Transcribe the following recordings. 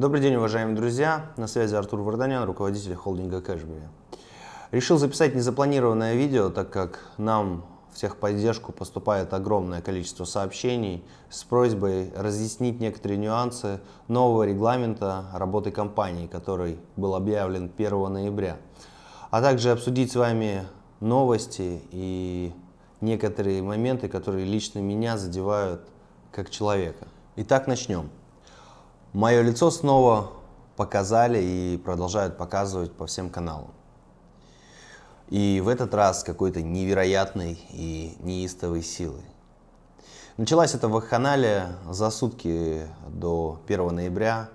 Добрый день, уважаемые друзья! На связи Артур Варданян, руководитель холдинга Кэшбери. Решил записать незапланированное видео, так как нам в техподдержку поступает огромное количество сообщений с просьбой разъяснить некоторые нюансы нового регламента работы компании, который был объявлен 1 ноября, а также обсудить с вами новости и некоторые моменты, которые лично меня задевают как человека. Итак, начнем. Мое лицо снова показали и продолжают показывать по всем каналам. И в этот раз какой-то невероятной и неистовой силы. Началась эта вакханалия за сутки до 1 ноября,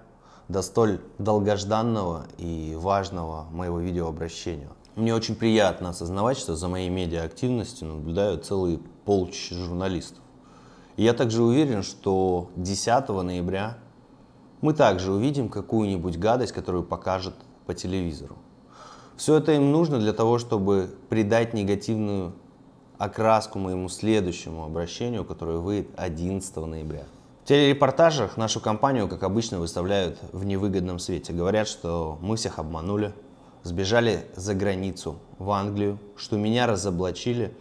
до столь долгожданного и важного моего видеообращения. Мне очень приятно осознавать, что за моей медиа-активностью наблюдают целые полчища журналистов. И я также уверен, что 10 ноября мы также увидим какую-нибудь гадость, которую покажет по телевизору. Все это им нужно для того, чтобы придать негативную окраску моему следующему обращению, которое выйдет 11 ноября. В телерепортажах нашу компанию, как обычно, выставляют в невыгодном свете. Говорят, что мы всех обманули, сбежали за границу, в Англию, что меня разоблачили,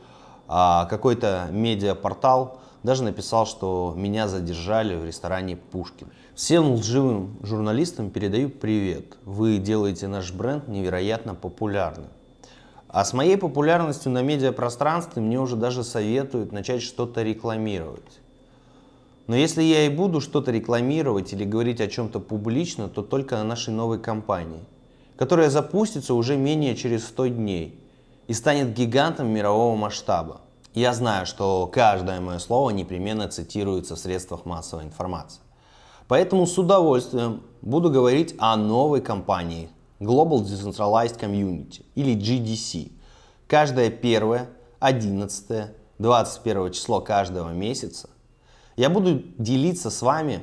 а какой-то медиапортал даже написал, что меня задержали в ресторане «Пушкин». Всем лживым журналистам передаю привет. Вы делаете наш бренд невероятно популярным. А с моей популярностью на медиапространстве мне уже даже советуют начать что-то рекламировать. Но если я и буду что-то рекламировать или говорить о чем-то публично, то только на нашей новой компании, которая запустится уже менее через 100 дней и станет гигантом мирового масштаба. Я знаю, что каждое мое слово непременно цитируется в средствах массовой информации. Поэтому с удовольствием буду говорить о новой компании Global Decentralized Community или GDC. Каждое первое, 11, 21 число каждого месяца я буду делиться с вами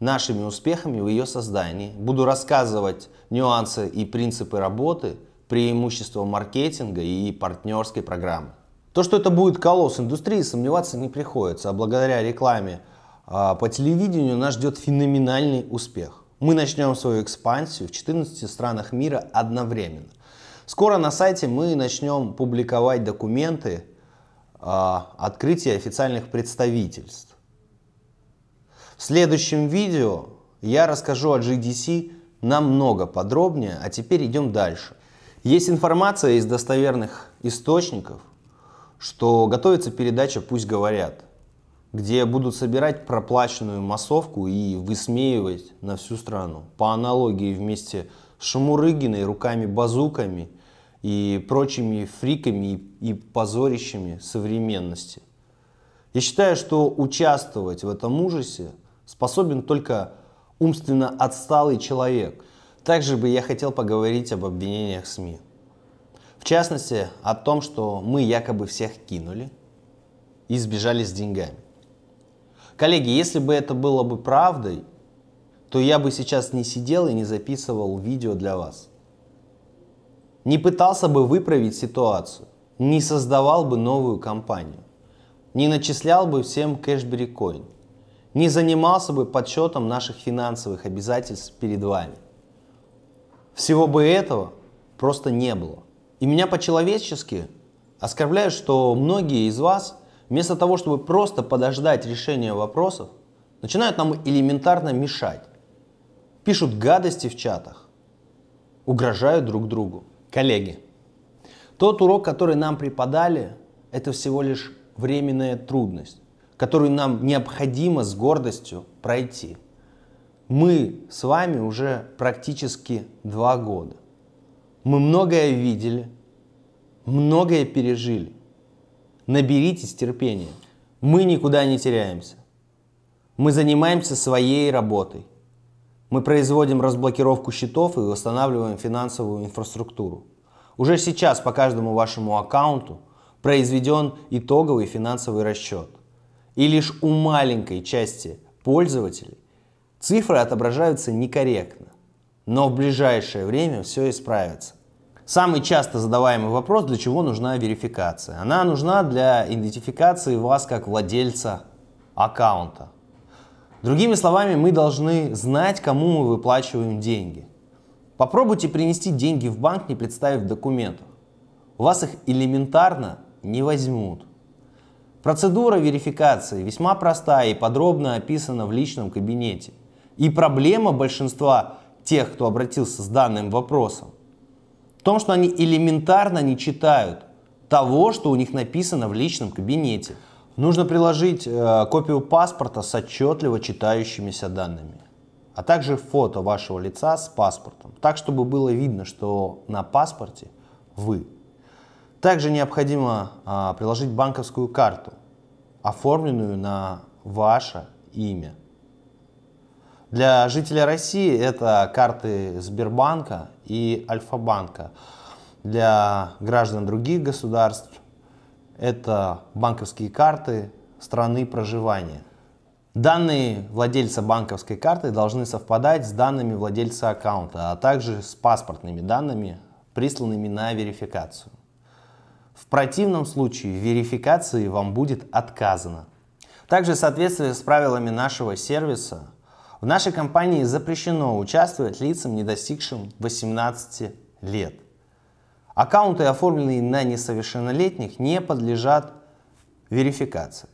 нашими успехами в ее создании, буду рассказывать нюансы и принципы работы, преимущества маркетинга и партнерской программы. То, что это будет колосс индустрии, сомневаться не приходится. А благодаря рекламе а, по телевидению нас ждет феноменальный успех. Мы начнем свою экспансию в 14 странах мира одновременно. Скоро на сайте мы начнем публиковать документы а, открытия официальных представительств. В следующем видео я расскажу о GDC намного подробнее, а теперь идем дальше. Есть информация из достоверных источников, что готовится передача «Пусть говорят», где будут собирать проплаченную массовку и высмеивать на всю страну. По аналогии вместе с Шамурыгиной, руками-базуками и прочими фриками и позорищами современности. Я считаю, что участвовать в этом ужасе способен только умственно отсталый человек. Также бы я хотел поговорить об обвинениях СМИ. В частности, о том, что мы якобы всех кинули и сбежали с деньгами. Коллеги, если бы это было бы правдой, то я бы сейчас не сидел и не записывал видео для вас. Не пытался бы выправить ситуацию, не создавал бы новую компанию, не начислял бы всем кэшбери коин, не занимался бы подсчетом наших финансовых обязательств перед вами. Всего бы этого просто не было. И меня по-человечески оскорбляет, что многие из вас, вместо того, чтобы просто подождать решения вопросов, начинают нам элементарно мешать. Пишут гадости в чатах, угрожают друг другу. Коллеги, тот урок, который нам преподали, это всего лишь временная трудность, которую нам необходимо с гордостью пройти. Мы с вами уже практически два года. Мы многое видели, многое пережили. Наберитесь терпения. Мы никуда не теряемся. Мы занимаемся своей работой. Мы производим разблокировку счетов и восстанавливаем финансовую инфраструктуру. Уже сейчас по каждому вашему аккаунту произведен итоговый финансовый расчет. И лишь у маленькой части пользователей цифры отображаются некорректно но в ближайшее время все исправится. Самый часто задаваемый вопрос, для чего нужна верификация? Она нужна для идентификации вас как владельца аккаунта. Другими словами, мы должны знать, кому мы выплачиваем деньги. Попробуйте принести деньги в банк, не представив документов. У вас их элементарно не возьмут. Процедура верификации весьма простая и подробно описана в личном кабинете. И проблема большинства тех, кто обратился с данным вопросом, в том, что они элементарно не читают того, что у них написано в личном кабинете. Нужно приложить э, копию паспорта с отчетливо читающимися данными, а также фото вашего лица с паспортом, так чтобы было видно, что на паспорте вы. Также необходимо э, приложить банковскую карту, оформленную на ваше имя. Для жителя России это карты Сбербанка и Альфа-банка. Для граждан других государств это банковские карты страны проживания. Данные владельца банковской карты должны совпадать с данными владельца аккаунта, а также с паспортными данными, присланными на верификацию. В противном случае верификации вам будет отказано. Также в соответствии с правилами нашего сервиса в нашей компании запрещено участвовать лицам, не достигшим 18 лет. Аккаунты, оформленные на несовершеннолетних, не подлежат верификации.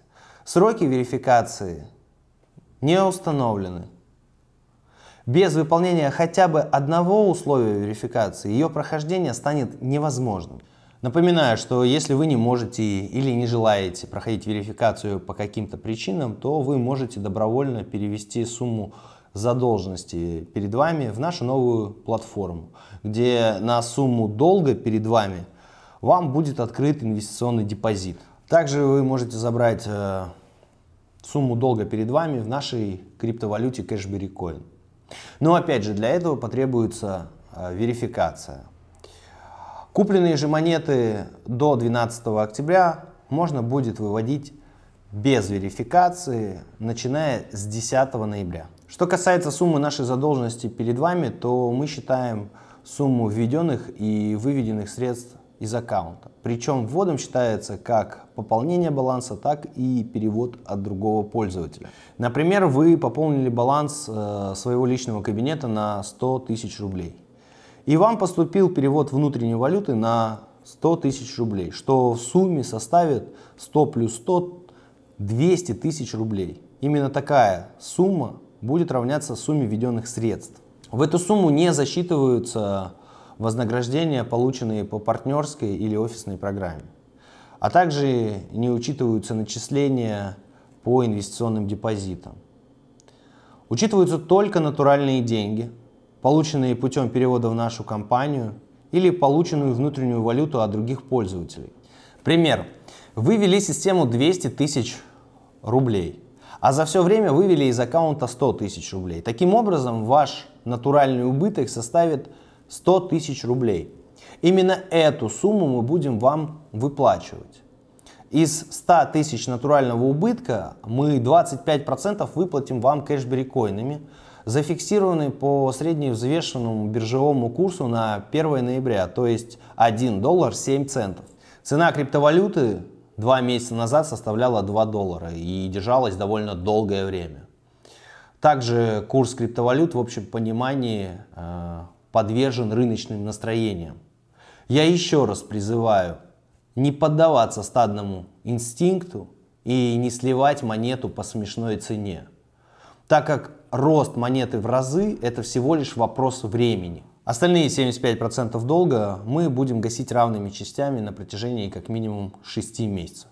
Сроки верификации не установлены. Без выполнения хотя бы одного условия верификации ее прохождение станет невозможным. Напоминаю, что если вы не можете или не желаете проходить верификацию по каким-то причинам, то вы можете добровольно перевести сумму задолженности перед вами в нашу новую платформу, где на сумму долга перед вами вам будет открыт инвестиционный депозит. Также вы можете забрать э, сумму долга перед вами в нашей криптовалюте Cashberry Coin. Но опять же, для этого потребуется э, верификация. Купленные же монеты до 12 октября можно будет выводить без верификации, начиная с 10 ноября. Что касается суммы нашей задолженности перед вами, то мы считаем сумму введенных и выведенных средств из аккаунта. Причем вводом считается как пополнение баланса, так и перевод от другого пользователя. Например, вы пополнили баланс э, своего личного кабинета на 100 тысяч рублей. И вам поступил перевод внутренней валюты на 100 тысяч рублей, что в сумме составит 100 плюс 100 200 тысяч рублей. Именно такая сумма будет равняться сумме введенных средств. В эту сумму не засчитываются вознаграждения, полученные по партнерской или офисной программе, а также не учитываются начисления по инвестиционным депозитам. Учитываются только натуральные деньги – полученные путем перевода в нашу компанию или полученную внутреннюю валюту от других пользователей. Пример. Вы ввели систему 200 тысяч рублей, а за все время вывели из аккаунта 100 тысяч рублей. Таким образом, ваш натуральный убыток составит 100 тысяч рублей. Именно эту сумму мы будем вам выплачивать. Из 100 тысяч натурального убытка мы 25% выплатим вам кэшбэк коинами, зафиксированы по средневзвешенному биржевому курсу на 1 ноября, то есть 1 доллар 7 центов. Цена криптовалюты два месяца назад составляла 2 доллара и держалась довольно долгое время. Также курс криптовалют в общем понимании э, подвержен рыночным настроениям. Я еще раз призываю не поддаваться стадному инстинкту и не сливать монету по смешной цене, так как рост монеты в разы – это всего лишь вопрос времени. Остальные 75% долга мы будем гасить равными частями на протяжении как минимум 6 месяцев.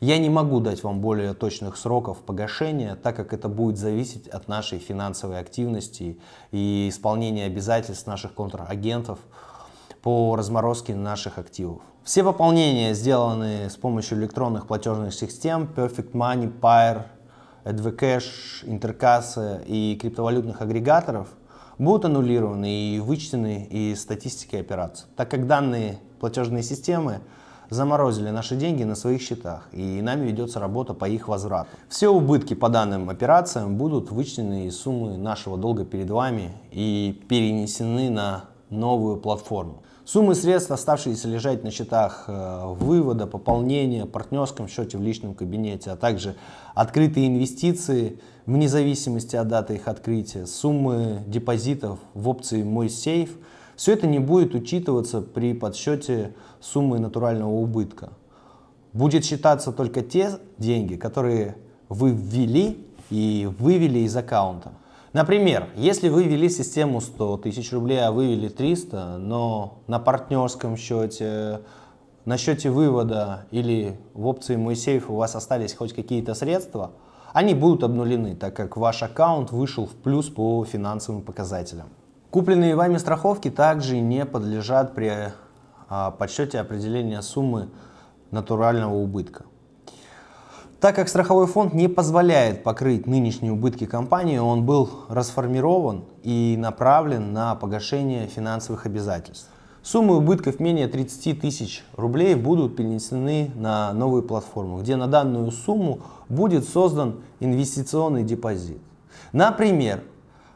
Я не могу дать вам более точных сроков погашения, так как это будет зависеть от нашей финансовой активности и исполнения обязательств наших контрагентов по разморозке наших активов. Все пополнения сделаны с помощью электронных платежных систем Perfect Money, Pair, EdvCash, Интеркасса и криптовалютных агрегаторов будут аннулированы и вычтены из статистики операций, так как данные платежные системы заморозили наши деньги на своих счетах, и нами ведется работа по их возврату. Все убытки по данным операциям будут вычтены из суммы нашего долга перед вами и перенесены на новую платформу. Суммы средств, оставшиеся лежать на счетах э, вывода, пополнения, партнерском счете в личном кабинете, а также открытые инвестиции вне зависимости от даты их открытия, суммы депозитов в опции «Мой сейф», все это не будет учитываться при подсчете суммы натурального убытка. Будет считаться только те деньги, которые вы ввели и вывели из аккаунта. Например, если вы ввели систему 100 тысяч рублей, а вывели 300, но на партнерском счете, на счете вывода или в опции «Мой сейф» у вас остались хоть какие-то средства, они будут обнулены, так как ваш аккаунт вышел в плюс по финансовым показателям. Купленные вами страховки также не подлежат при а, подсчете определения суммы натурального убытка. Так как страховой фонд не позволяет покрыть нынешние убытки компании, он был расформирован и направлен на погашение финансовых обязательств. Суммы убытков менее 30 тысяч рублей будут перенесены на новую платформу, где на данную сумму будет создан инвестиционный депозит. Например,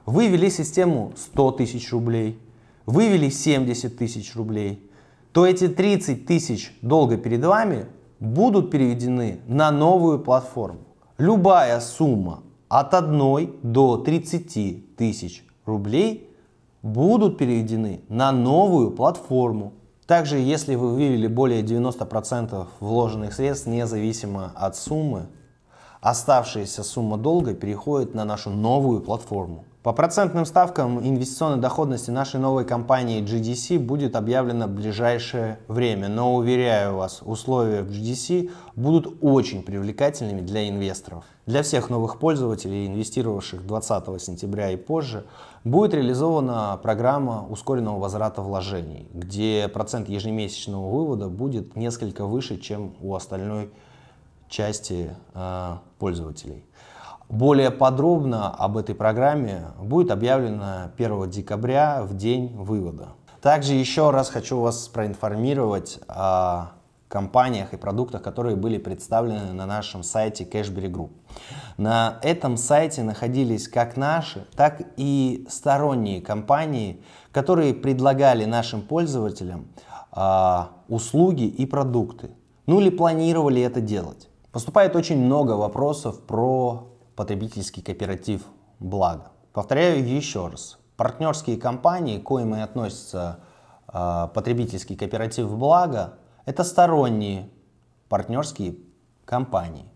вывели систему 100 тысяч рублей, вывели 70 тысяч рублей, то эти 30 тысяч долго перед вами будут переведены на новую платформу. Любая сумма от 1 до 30 тысяч рублей будут переведены на новую платформу. Также, если вы вывели более 90% вложенных средств, независимо от суммы, оставшаяся сумма долга переходит на нашу новую платформу. По процентным ставкам инвестиционной доходности нашей новой компании GDC будет объявлено в ближайшее время, но уверяю вас, условия в GDC будут очень привлекательными для инвесторов. Для всех новых пользователей, инвестировавших 20 сентября и позже, будет реализована программа ускоренного возврата вложений, где процент ежемесячного вывода будет несколько выше, чем у остальной части э, пользователей. Более подробно об этой программе будет объявлено 1 декабря в день вывода. Также еще раз хочу вас проинформировать о компаниях и продуктах, которые были представлены на нашем сайте Cashberry Group. На этом сайте находились как наши, так и сторонние компании, которые предлагали нашим пользователям э, услуги и продукты. Ну или планировали это делать. Поступает очень много вопросов про потребительский кооператив «Благо». Повторяю еще раз. Партнерские компании, к коим и относятся э, а, потребительский кооператив «Благо», это сторонние партнерские компании,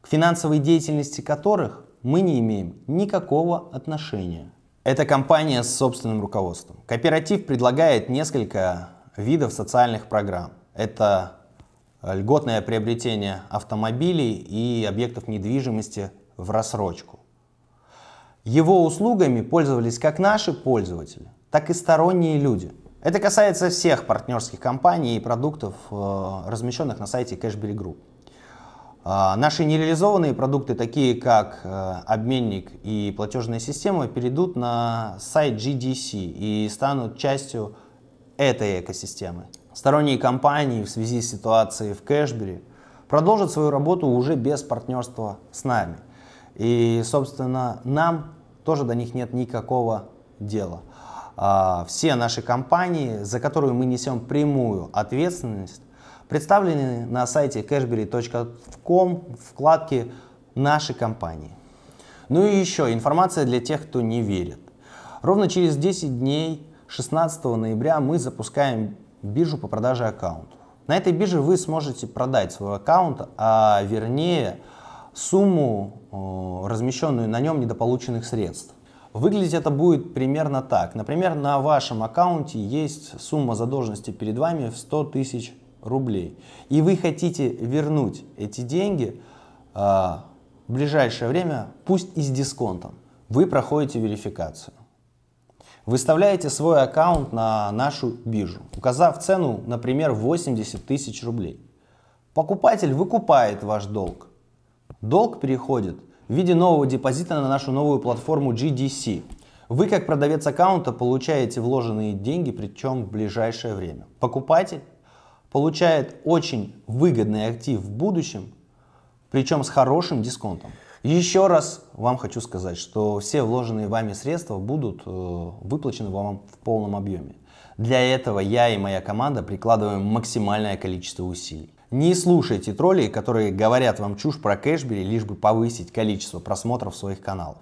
к финансовой деятельности которых мы не имеем никакого отношения. Это компания с собственным руководством. Кооператив предлагает несколько видов социальных программ. Это льготное приобретение автомобилей и объектов недвижимости в рассрочку. Его услугами пользовались как наши пользователи, так и сторонние люди. Это касается всех партнерских компаний и продуктов, э, размещенных на сайте Cashberry Group. А, наши нереализованные продукты, такие как э, обменник и платежная система, перейдут на сайт GDC и станут частью этой экосистемы. Сторонние компании в связи с ситуацией в Кэшбери продолжат свою работу уже без партнерства с нами. И, собственно, нам тоже до них нет никакого дела. А, все наши компании, за которые мы несем прямую ответственность, представлены на сайте cashberry.com в вкладке «Наши компании». Ну и еще информация для тех, кто не верит. Ровно через 10 дней, 16 ноября, мы запускаем биржу по продаже аккаунтов. На этой бирже вы сможете продать свой аккаунт, а вернее сумму размещенную на нем недополученных средств. Выглядеть это будет примерно так. Например, на вашем аккаунте есть сумма задолженности перед вами в 100 тысяч рублей. И вы хотите вернуть эти деньги а, в ближайшее время, пусть и с дисконтом. Вы проходите верификацию. Выставляете свой аккаунт на нашу биржу, указав цену, например, 80 тысяч рублей. Покупатель выкупает ваш долг. Долг переходит в виде нового депозита на нашу новую платформу GDC. Вы, как продавец аккаунта, получаете вложенные деньги, причем в ближайшее время. Покупатель получает очень выгодный актив в будущем, причем с хорошим дисконтом. Еще раз вам хочу сказать, что все вложенные вами средства будут э, выплачены вам в полном объеме. Для этого я и моя команда прикладываем максимальное количество усилий. Не слушайте троллей, которые говорят вам чушь про кэшбери, лишь бы повысить количество просмотров своих каналов.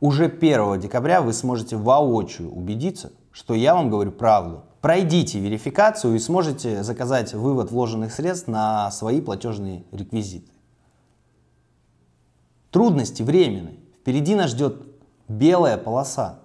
Уже 1 декабря вы сможете воочию убедиться, что я вам говорю правду. Пройдите верификацию и сможете заказать вывод вложенных средств на свои платежные реквизиты. Трудности временны. Впереди нас ждет белая полоса.